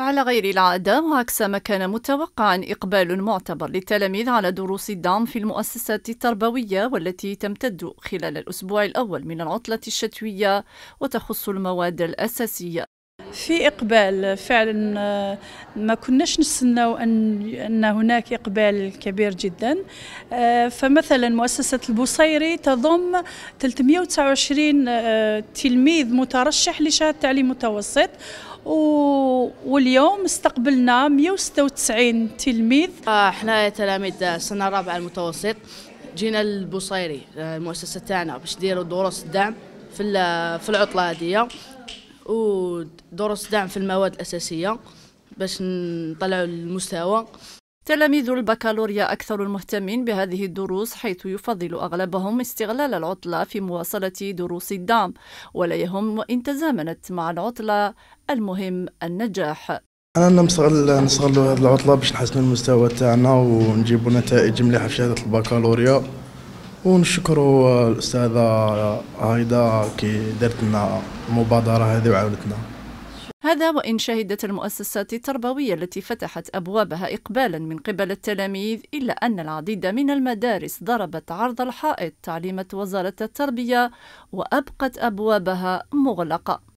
على غير العادة وعكس ما كان متوقعا إقبال معتبر للتلاميذ على دروس الدعم في المؤسسات التربوية والتي تمتد خلال الأسبوع الأول من العطلة الشتوية وتخص المواد الأساسية في إقبال فعلا آه، ما كناش نستنى أن, أن هناك إقبال كبير جدا آه، فمثلا مؤسسة البصيري تضم 329 آه، تلميذ مترشح لشهادة تعليم متوسط و واليوم استقبلنا 196 تلميذ آه، احنا تلاميذ آه، سنه الرابعه المتوسط جينا البوصيري آه، المؤسسه تاعنا باش نديروا دروس الدعم في في العطله هذه ودروس دعم في المواد الاساسيه باش نطلعوا المستوى تلاميذ البكالوريا أكثر المهتمين بهذه الدروس حيث يفضل أغلبهم استغلال العطلة في مواصلة دروس الدعم ولا يهم وإن تزامنت مع العطلة المهم النجاح أنا نستغل نستغل هذه العطلة باش نحسن المستوى تاعنا ونجيبوا نتائج مليحة في شهادة البكالوريا ونشكر الأستاذة هايدا كي دارت لنا المبادرة هذه وعاونتنا هذا وإن شهدت المؤسسات التربوية التي فتحت أبوابها إقبالا من قبل التلاميذ إلا أن العديد من المدارس ضربت عرض الحائط تعليمة وزارة التربية وأبقت أبوابها مغلقة